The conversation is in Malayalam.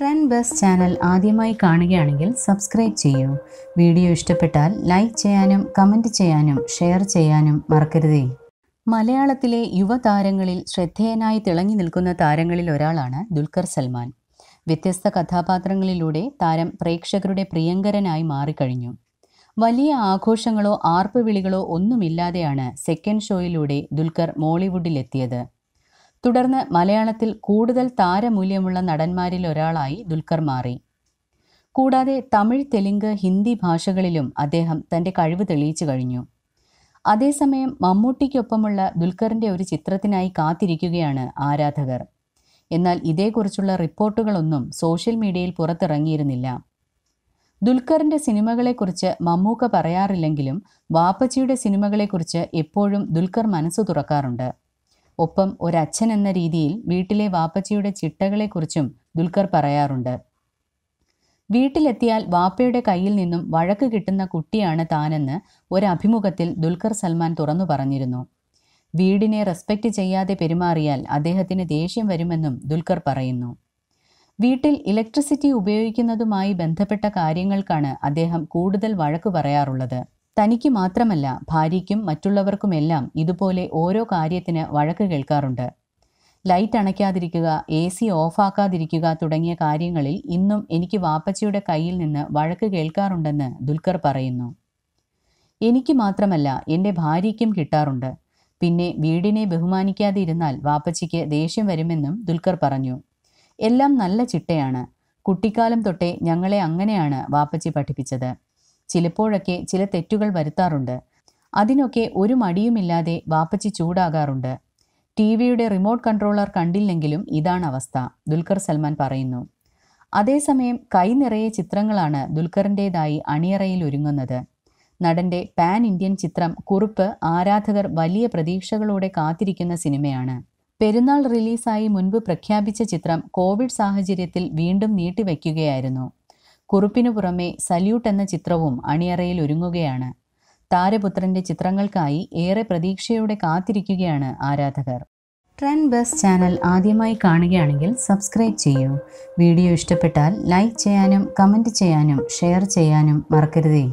ട്രെൻഡ് ബസ് ചാനൽ ആദ്യമായി കാണുകയാണെങ്കിൽ സബ്സ്ക്രൈബ് ചെയ്യൂ വീഡിയോ ഇഷ്ടപ്പെട്ടാൽ ലൈക്ക് ചെയ്യാനും കമൻറ്റ് ചെയ്യാനും ഷെയർ ചെയ്യാനും മറക്കരുതേ മലയാളത്തിലെ യുവതാരങ്ങളിൽ ശ്രദ്ധേയനായി തിളങ്ങി നിൽക്കുന്ന താരങ്ങളിൽ ഒരാളാണ് ദുൽഖർ സൽമാൻ വ്യത്യസ്ത കഥാപാത്രങ്ങളിലൂടെ താരം പ്രേക്ഷകരുടെ പ്രിയങ്കരനായി മാറിക്കഴിഞ്ഞു വലിയ ആഘോഷങ്ങളോ ആർപ്പുവിളികളോ ഒന്നുമില്ലാതെയാണ് സെക്കൻഡ് ഷോയിലൂടെ ദുൽഖർ മോളിവുഡിലെത്തിയത് തുടർന്ന് മലയാളത്തിൽ കൂടുതൽ താരമൂല്യമുള്ള നടന്മാരിൽ ഒരാളായി ദുൽഖർ മാറി കൂടാതെ തമിഴ് തെലുങ്ക് ഹിന്ദി ഭാഷകളിലും അദ്ദേഹം തൻ്റെ കഴിവ് തെളിയിച്ചു കഴിഞ്ഞു അതേസമയം മമ്മൂട്ടിക്കൊപ്പമുള്ള ദുൽഖറിൻ്റെ ഒരു ചിത്രത്തിനായി കാത്തിരിക്കുകയാണ് ആരാധകർ എന്നാൽ ഇതേക്കുറിച്ചുള്ള റിപ്പോർട്ടുകളൊന്നും സോഷ്യൽ മീഡിയയിൽ പുറത്തിറങ്ങിയിരുന്നില്ല ദുൽഖറിൻ്റെ സിനിമകളെക്കുറിച്ച് മമ്മൂക്ക പറയാറില്ലെങ്കിലും വാപ്പച്ചിയുടെ സിനിമകളെക്കുറിച്ച് എപ്പോഴും ദുൽഖർ മനസ്സ് തുറക്കാറുണ്ട് ഒപ്പം ഒരച്ഛൻ എന്ന രീതിയിൽ വീട്ടിലെ വാപ്പച്ചിയുടെ ചിട്ടകളെക്കുറിച്ചും ദുൽഖർ പറയാറുണ്ട് വീട്ടിലെത്തിയാൽ വാപ്പയുടെ കയ്യിൽ നിന്നും വഴക്ക് കിട്ടുന്ന കുട്ടിയാണ് താനെന്ന് ഒരഭിമുഖത്തിൽ ദുൽഖർ സൽമാൻ തുറന്നു പറഞ്ഞിരുന്നു വീടിനെ റെസ്പെക്റ്റ് ചെയ്യാതെ പെരുമാറിയാൽ അദ്ദേഹത്തിന് ദേഷ്യം വരുമെന്നും ദുൽഖർ പറയുന്നു വീട്ടിൽ ഇലക്ട്രിസിറ്റി ഉപയോഗിക്കുന്നതുമായി ബന്ധപ്പെട്ട കാര്യങ്ങൾക്കാണ് അദ്ദേഹം കൂടുതൽ വഴക്ക് പറയാറുള്ളത് തനിക്ക് മാത്രമല്ല ഭാര്യയ്ക്കും മറ്റുള്ളവർക്കുമെല്ലാം ഇതുപോലെ ഓരോ കാര്യത്തിന് വഴക്ക് കേൾക്കാറുണ്ട് ലൈറ്റ് അണയ്ക്കാതിരിക്കുക എ സി ഓഫാക്കാതിരിക്കുക തുടങ്ങിയ കാര്യങ്ങളിൽ ഇന്നും എനിക്ക് വാപ്പച്ചിയുടെ കയ്യിൽ നിന്ന് വഴക്ക് കേൾക്കാറുണ്ടെന്ന് ദുൽഖർ പറയുന്നു എനിക്ക് മാത്രമല്ല എൻ്റെ ഭാര്യയ്ക്കും കിട്ടാറുണ്ട് പിന്നെ വീടിനെ ബഹുമാനിക്കാതെ ഇരുന്നാൽ വാപ്പച്ചിക്ക് ദേഷ്യം വരുമെന്നും ദുൽഖർ പറഞ്ഞു എല്ലാം നല്ല ചിട്ടയാണ് കുട്ടിക്കാലം തൊട്ടേ ഞങ്ങളെ അങ്ങനെയാണ് വാപ്പച്ചി പഠിപ്പിച്ചത് ചിലപ്പോഴൊക്കെ ചില തെറ്റുകൾ വരുത്താറുണ്ട് അതിനൊക്കെ ഒരു മടിയുമില്ലാതെ വാപ്പച്ചി ചൂടാകാറുണ്ട് ടി വിയുടെ റിമോട്ട് കൺട്രോളർ കണ്ടില്ലെങ്കിലും ഇതാണ് അവസ്ഥ ദുൽഖർ സൽമാൻ പറയുന്നു അതേസമയം കൈനിറയെ ചിത്രങ്ങളാണ് ദുൽഖറിൻ്റെതായി അണിയറയിൽ ഒരുങ്ങുന്നത് നടന്റെ പാൻ ഇന്ത്യൻ ചിത്രം കുറുപ്പ് ആരാധകർ വലിയ പ്രതീക്ഷകളോടെ കാത്തിരിക്കുന്ന സിനിമയാണ് പെരുന്നാൾ റിലീസായി മുൻപ് പ്രഖ്യാപിച്ച ചിത്രം കോവിഡ് സാഹചര്യത്തിൽ വീണ്ടും നീട്ടിവെക്കുകയായിരുന്നു കുറുപ്പിനു പുറമെ സല്യൂട്ട് എന്ന ചിത്രവും അണിയറയിൽ ഒരുങ്ങുകയാണ് താരപുത്രന്റെ ചിത്രങ്ങൾക്കായി ഏറെ പ്രതീക്ഷയോടെ കാത്തിരിക്കുകയാണ് ആരാധകർ ട്രെൻഡ് ബസ് ചാനൽ ആദ്യമായി കാണുകയാണെങ്കിൽ സബ്സ്ക്രൈബ് ചെയ്യൂ വീഡിയോ ഇഷ്ടപ്പെട്ടാൽ ലൈക്ക് ചെയ്യാനും കമൻറ്റ് ചെയ്യാനും ഷെയർ ചെയ്യാനും മറക്കരുതേ